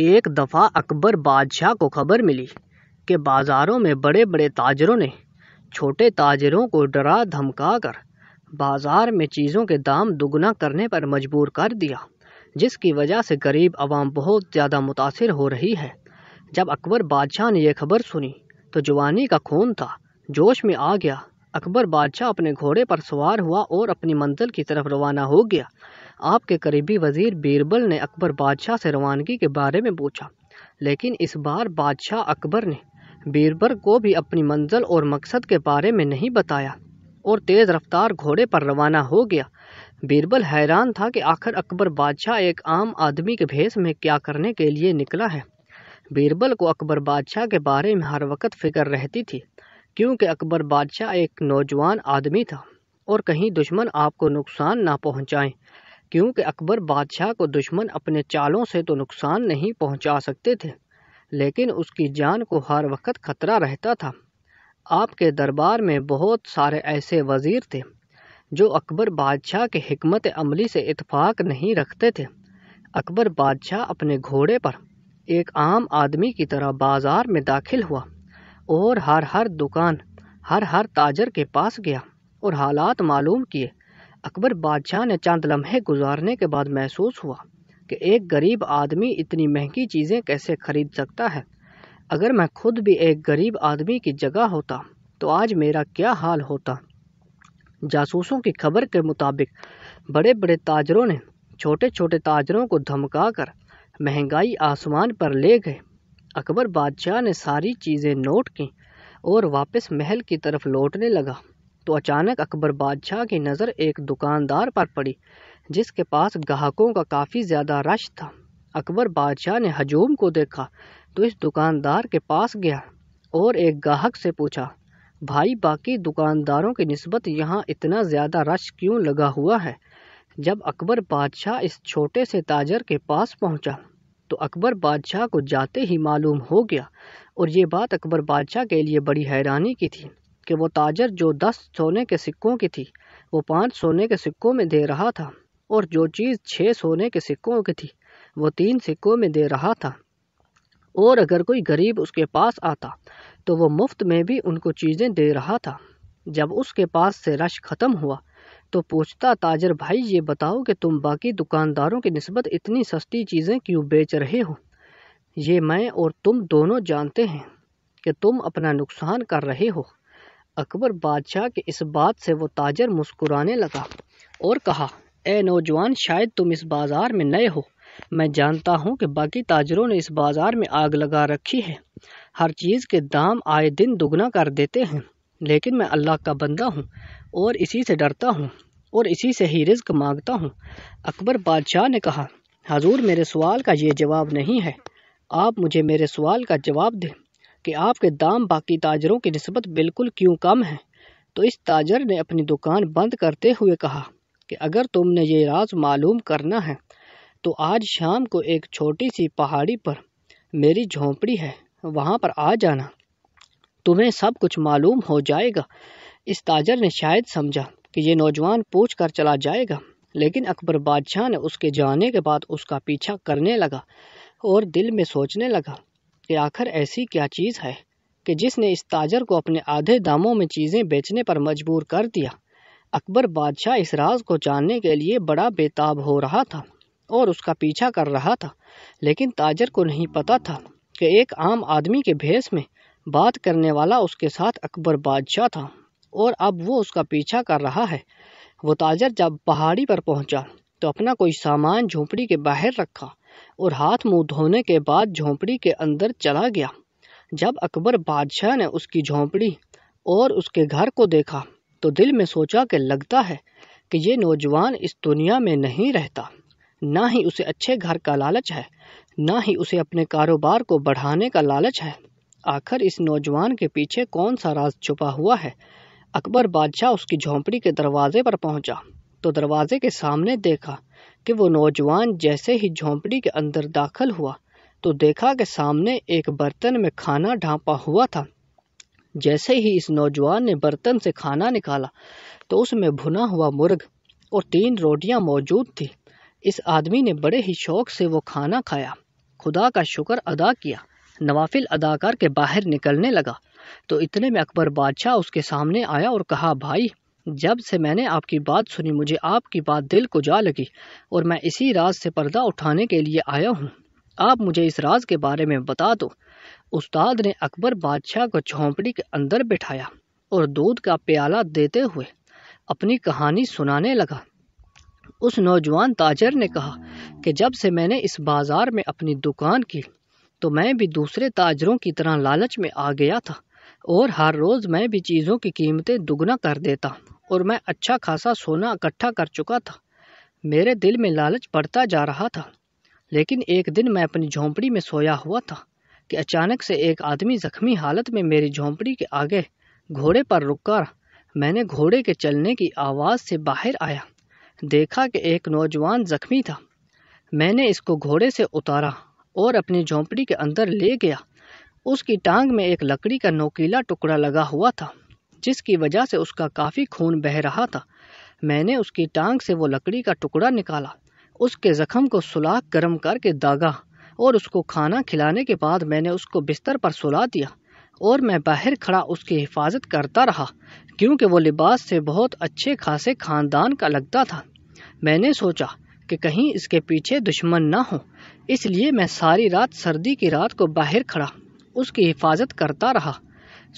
एक दफ़ा अकबर बादशाह को खबर मिली कि बाज़ारों में बड़े बड़े ताजरों ने छोटे ताजरों को डरा धमका कर बाज़ार में चीज़ों के दाम दुगना करने पर मजबूर कर दिया जिसकी वजह से गरीब आवाम बहुत ज़्यादा मुतासर हो रही है जब अकबर बादशाह ने यह खबर सुनी तो जवानी का खून था जोश में आ गया अकबर बादशाह अपने घोड़े पर सवार हुआ और अपनी मंजिल की तरफ रवाना हो गया आपके करीबी वजीर बीरबल ने अकबर बादशाह से रवानगी के बारे में पूछा लेकिन इस बार बादशाह अकबर ने बीरबल को भी अपनी मंजिल और मकसद के बारे में नहीं बताया और तेज़ रफ्तार घोड़े पर रवाना हो गया बीरबल हैरान था कि आखिर अकबर बादशाह एक आम आदमी के भेस में क्या करने के लिए निकला है बीरबल को अकबर बादशाह के बारे में हर वक्त फिक्र रहती थी क्योंकि अकबर बादशाह एक नौजवान आदमी था और कहीं दुश्मन आपको नुकसान ना पहुंचाएं क्योंकि अकबर बादशाह को दुश्मन अपने चालों से तो नुकसान नहीं पहुंचा सकते थे लेकिन उसकी जान को हर वक्त खतरा रहता था आपके दरबार में बहुत सारे ऐसे वज़ीर थे जो अकबर बादशाह के हमत अमली से इतफाक़ नहीं रखते थे अकबर बादशाह अपने घोड़े पर एक आम आदमी की तरह बाज़ार में दाखिल हुआ और हर हर दुकान हर हर ताजर के पास गया और हालात मालूम किए अकबर बादशाह ने चंद लम्हे गुजारने के बाद महसूस हुआ कि एक गरीब आदमी इतनी महंगी चीज़ें कैसे खरीद सकता है अगर मैं खुद भी एक गरीब आदमी की जगह होता तो आज मेरा क्या हाल होता जासूसों की खबर के मुताबिक बड़े बड़े ताजरों ने छोटे छोटे ताजरों को धमका कर महंगाई आसमान पर ले गए अकबर बादशाह ने सारी चीज़ें नोट की और वापस महल की तरफ लौटने लगा तो अचानक अकबर बादशाह की नज़र एक दुकानदार पर पड़ी जिसके पास ग्राहकों का काफ़ी ज़्यादा रश था अकबर बादशाह ने हजूम को देखा तो इस दुकानदार के पास गया और एक गाहक से पूछा भाई बाकी दुकानदारों की नस्बत यहाँ इतना ज़्यादा रश क्यों लगा हुआ है जब अकबर बादशाह इस छोटे से ताजर के पास पहुँचा तो अकबर बादशाह को जाते ही मालूम हो गया और ये बात अकबर बादशाह के लिए बड़ी हैरानी की थी कि वो ताजर जो दस सोने के सिक्कों की थी वो पाँच सोने के सिक्कों में दे रहा था और जो चीज़ छः सोने के सिक्कों की थी वो तीन सिक्कों में दे रहा था और अगर कोई गरीब उसके पास आता तो वो मुफ्त में भी उनको चीज़ें दे रहा था जब उसके पास से रश ख़त्म हुआ तो पूछता ताजर भाई ये बताओ कि तुम बाकी दुकानदारों की नस्बत इतनी सस्ती चीज़ें क्यों बेच रहे हो ये मैं और तुम दोनों जानते हैं कि तुम अपना नुकसान कर रहे हो अकबर बादशाह के इस बात से वो ताजर मुस्कुराने लगा और कहा ए नौजवान शायद तुम इस बाज़ार में नए हो मैं जानता हूँ कि बाकी ताजरों ने इस बाज़ार में आग लगा रखी है हर चीज़ के दाम आए दिन दुगना कर देते हैं लेकिन मैं अल्लाह का बंदा हूँ और इसी से डरता हूँ और इसी से ही रिज्क मांगता हूँ अकबर बादशाह ने कहा हजूर मेरे सवाल का ये जवाब नहीं है आप मुझे मेरे सवाल का जवाब दें कि आपके दाम बाकी ताजरों की नस्बत बिल्कुल क्यों कम है तो इस ताजर ने अपनी दुकान बंद करते हुए कहा कि अगर तुमने ये राज मालूम करना है तो आज शाम को एक छोटी सी पहाड़ी पर मेरी झोंपड़ी है वहाँ पर आ जाना तुम्हें सब कुछ मालूम हो जाएगा इस ताजर ने शायद समझा कि ये नौजवान पूछ कर चला जाएगा लेकिन अकबर बादशाह ने उसके जाने के बाद उसका पीछा करने लगा और दिल में सोचने लगा कि आखिर ऐसी क्या चीज़ है कि जिसने इस ताजर को अपने आधे दामों में चीज़ें बेचने पर मजबूर कर दिया अकबर बादशाह इस राज को जानने के लिए बड़ा बेताब हो रहा था और उसका पीछा कर रहा था लेकिन ताजर को नहीं पता था कि एक आम आदमी के भेस में बात करने वाला उसके साथ अकबर बादशाह था और अब वो उसका पीछा कर रहा है वो ताजर जब पहाड़ी पर पहुंचा तो अपना कोई सामान झोपड़ी के बाहर रखा और हाथ मुंह धोने के बाद झोंपड़ी के अंदर चला गया जब अकबर बादशाह ने उसकी झोंपड़ी और उसके घर को देखा तो दिल में सोचा कि लगता है कि ये नौजवान इस दुनिया में नहीं रहता ना ही उसे अच्छे घर का लालच है ना ही उसे अपने कारोबार को बढ़ाने का लालच है आखिर इस नौजवान के पीछे कौन सा राज छुपा हुआ है अकबर बादशाह उसकी झोंपड़ी के दरवाजे पर पहुंचा तो दरवाजे के सामने देखा कि वो नौजवान जैसे ही झोंपड़ी के अंदर दाखिल हुआ तो देखा कि सामने एक बर्तन में खाना ढांपा हुआ था जैसे ही इस नौजवान ने बर्तन से खाना निकाला तो उसमें भुना हुआ मुर्ग और तीन रोटियां मौजूद थी इस आदमी ने बड़े ही शौक से वो खाना खाया खुदा का शुक्र अदा किया नवाफिल अदा करके बाहर निकलने लगा तो इतने में अकबर बादशाह उसके सामने आया और कहा भाई जब से मैंने आपकी बात सुनी मुझे आपकी बात दिल को जा लगी और मैं इसी राज से पर्दा उठाने के लिए आया हूँ आप मुझे इस राज के बारे में बता दो उस्ताद ने अकबर बादशाह को झोंपड़ी के अंदर बिठाया और दूध का प्याला देते हुए अपनी कहानी सुनाने लगा उस नौजवान ताजर ने कहा कि जब से मैंने इस बाज़ार में अपनी दुकान की तो मैं भी दूसरे ताजरों की तरह लालच में आ गया था और हर रोज़ मैं भी चीज़ों की कीमतें दुगना कर देता और मैं अच्छा खासा सोना इकट्ठा कर चुका था मेरे दिल में लालच बढ़ता जा रहा था लेकिन एक दिन मैं अपनी झोंपड़ी में सोया हुआ था कि अचानक से एक आदमी जख्मी हालत में मेरी झोंपड़ी के आगे घोड़े पर रुककर मैंने घोड़े के चलने की आवाज़ से बाहर आया देखा कि एक नौजवान जख्मी था मैंने इसको घोड़े से उतारा और अपनी झोंपड़ी के अंदर ले गया उसकी टांग में एक लकड़ी का नोकीला टुकड़ा लगा हुआ था जिसकी वजह से उसका काफ़ी खून बह रहा था मैंने उसकी टांग से वो लकड़ी का टुकड़ा निकाला उसके ज़ख्म को सुलाख गर्म करके दागा और उसको खाना खिलाने के बाद मैंने उसको बिस्तर पर सुला दिया और मैं बाहर खड़ा उसकी हिफाजत करता रहा क्योंकि वो लिबास से बहुत अच्छे खासे खानदान का लगता था मैंने सोचा कि कहीं इसके पीछे दुश्मन ना हो इसलिए मैं सारी रात सर्दी की रात को बाहर खड़ा उसकी हिफाजत करता रहा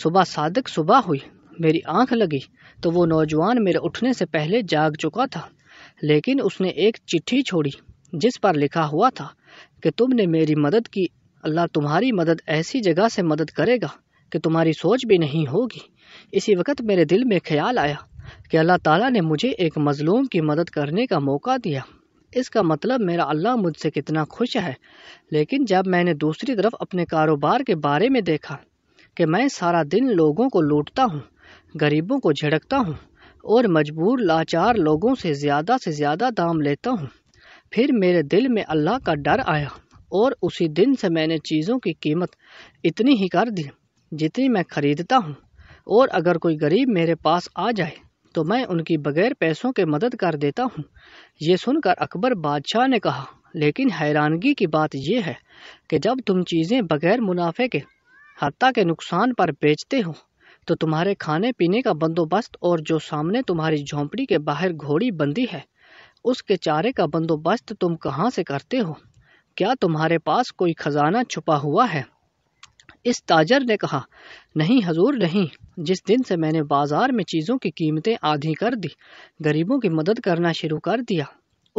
सुबह सादक सुबह हुई मेरी आंख लगी तो वो नौजवान मेरे उठने से पहले जाग चुका था लेकिन उसने एक चिट्ठी छोड़ी जिस पर लिखा हुआ था कि तुमने मेरी मदद की अल्लाह तुम्हारी मदद ऐसी जगह से मदद करेगा कि तुम्हारी सोच भी नहीं होगी इसी वक्त मेरे दिल में ख्याल आया कि अल्लाह ताला ने मुझे एक मज़लूम की मदद करने का मौका दिया इसका मतलब मेरा अल्लाह मुझसे कितना खुश है लेकिन जब मैंने दूसरी तरफ अपने कारोबार के बारे में देखा कि मैं सारा दिन लोगों को लूटता हूँ गरीबों को झिड़कता हूँ और मजबूर लाचार लोगों से ज़्यादा से ज़्यादा दाम लेता हूँ फिर मेरे दिल में अल्लाह का डर आया और उसी दिन से मैंने चीज़ों की कीमत इतनी ही कर दी जितनी मैं ख़रीदता हूँ और अगर कोई गरीब मेरे पास आ जाए तो मैं उनकी बगैर पैसों के मदद कर देता हूँ ये सुनकर अकबर बादशाह ने कहा लेकिन हैरानगी की बात यह है कि जब तुम चीज़ें बगैर मुनाफे के हती के नुकसान पर बेचते हो तो तुम्हारे खाने पीने का बंदोबस्त और जो सामने तुम्हारी झोंपड़ी के बाहर घोड़ी बंदी है उसके चारे का बंदोबस्त तुम कहाँ से करते हो क्या तुम्हारे पास कोई खजाना छुपा हुआ है इस ताजर ने कहा नहीं हजूर नहीं जिस दिन से मैंने बाजार में चीज़ों की कीमतें आधी कर दी गरीबों की मदद करना शुरू कर दिया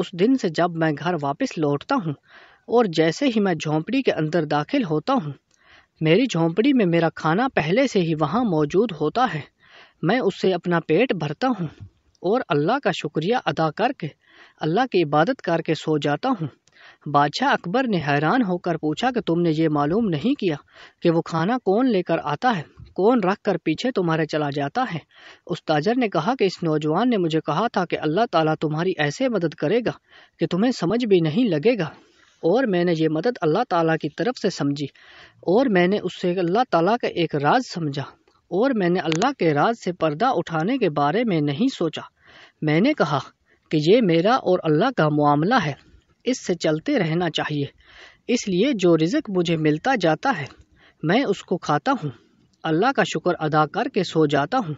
उस दिन से जब मैं घर वापस लौटता हूँ और जैसे ही मैं झोंपड़ी के अंदर दाखिल होता हूँ मेरी झोंपड़ी में मेरा खाना पहले से ही वहाँ मौजूद होता है मैं उससे अपना पेट भरता हूँ और अल्लाह का शुक्रिया अदा करके अल्लाह की इबादत करके सो जाता हूँ बादशाह अकबर ने हैरान होकर पूछा कि तुमने ये मालूम नहीं किया कि वो खाना कौन लेकर आता है कौन रख कर पीछे तुम्हारे चला जाता है उस ताजर ने कहा कि इस नौजवान ने मुझे कहा था कि अल्लाह ताला तुम्हारी ऐसे मदद करेगा कि तुम्हें समझ भी नहीं लगेगा और मैंने ये मदद अल्लाह ताला की तरफ से समझी और मैंने उससे अल्लाह ताला का एक राज समझा और मैंने अल्लाह के राज से पर्दा उठाने के बारे में नहीं सोचा मैंने कहा कि ये मेरा और अल्लाह का मामला है इससे चलते रहना चाहिए इसलिए जो रिज़क मुझे मिलता जाता है मैं उसको खाता हूँ अल्लाह का शुक्र अदा करके सो जाता हूँ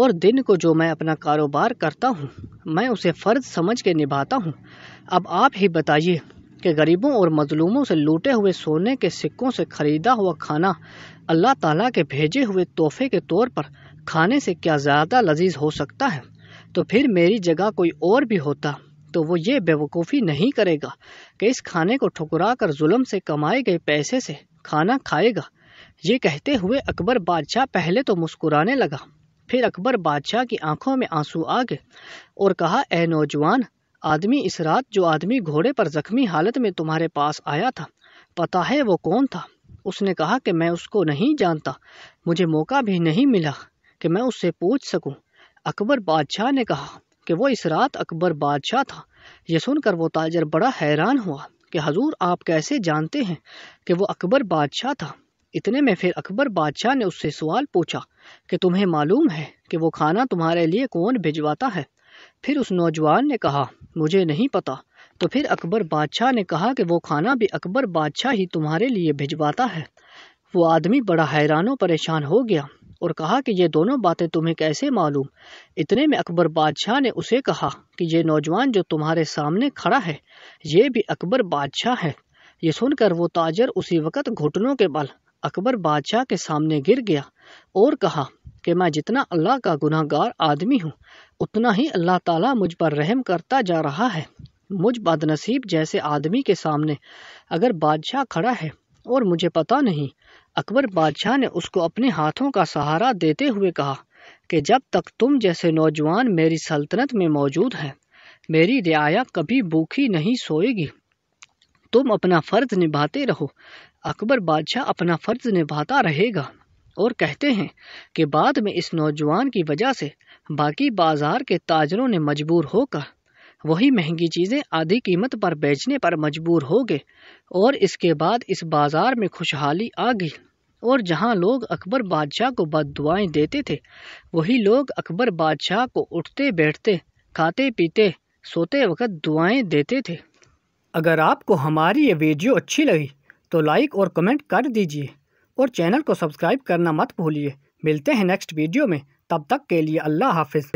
और दिन को जो मैं अपना कारोबार करता हूँ मैं उसे फ़र्ज समझ के निभाता हूँ अब आप ही बताइए कि गरीबों और मजलूमों से लूटे हुए सोने के सिक्कों से खरीदा हुआ खाना अल्लाह ताला के भेजे हुए तोहफे के तौर पर खाने से क्या ज़्यादा लजीज हो सकता है तो फिर मेरी जगह कोई और भी होता तो वो ये बेवकूफ़ी नहीं करेगा कि इस खाने को ठुकरा कर जुल्म से कमाए गए पैसे से खाना खाएगा ये कहते हुए अकबर बादशाह पहले तो मुस्कुराने लगा फिर अकबर बादशाह की आंखों में आंसू आ गए और कहा ए नौजवान आदमी इस रात जो आदमी घोड़े पर जख्मी हालत में तुम्हारे पास आया था पता है वो कौन था उसने कहा कि मैं उसको नहीं जानता मुझे मौका भी नहीं मिला कि मैं उससे पूछ सकूं। अकबर बादशाह ने कहा कि वो इस रात अकबर बादशाह था यह सुनकर वो ताजर बड़ा हैरान हुआ कि हजूर आप कैसे जानते हैं कि वो अकबर बादशाह था इतने में फिर अकबर बादशाह ने उससे सवाल पूछा कि तुम्हें मालूम है कि वो खाना तुम्हारे लिए कौन भिजवाता है फिर उस नौजवान ने कहा मुझे नहीं पता तो फिर अकबर बादशाह ने कहा कि वो खाना भी अकबर बादशाह ही तुम्हारे लिए भिजवाता है वो आदमी बड़ा हैरानों परेशान हो गया और कहा कि ये दोनों बातें तुम्हें कैसे मालूम इतने में अकबर बादशाह ने उसे कहा कि ये नौजवान जो तुम्हारे सामने खड़ा है ये भी अकबर बादशाह है ये सुनकर वो ताजर उसी वक़्त घुटनों के बल अकबर बादशाह के सामने गिर गया और कहा कि मैं जितना अल्लाह का गुनागार आदमी हूँ उतना ही अल्लाह ताला मुझ पर रहम करता जा रहा है मुझ बदनसीब जैसे आदमी के सामने अगर बादशाह खड़ा है और मुझे पता नहीं अकबर बादशाह ने उसको अपने हाथों का सहारा देते हुए कहा कि जब तक तुम जैसे नौजवान मेरी सल्तनत में मौजूद हैं मेरी रियाया कभी भूखी नहीं सोएगी तुम अपना फ़र्ज़ निभाते रहो अकबर बादशाह अपना फ़र्ज़ निभाता रहेगा और कहते हैं कि बाद में इस नौजवान की वजह से बाकी बाजार के ताजरों ने मजबूर होकर वही महंगी चीज़ें आधी कीमत पर बेचने पर मजबूर हो गए और इसके बाद इस बाज़ार में खुशहाली आ गई और जहां लोग अकबर बादशाह को बद दुआएँ देते थे वही लोग अकबर बादशाह को उठते बैठते खाते पीते सोते वक्त दुआएं देते थे अगर आपको हमारी ये वीडियो अच्छी लगी तो लाइक और कमेंट कर दीजिए और चैनल को सब्सक्राइब करना मत भूलिए मिलते हैं नेक्स्ट वीडियो में तब तक के लिए अल्लाह हाफिज़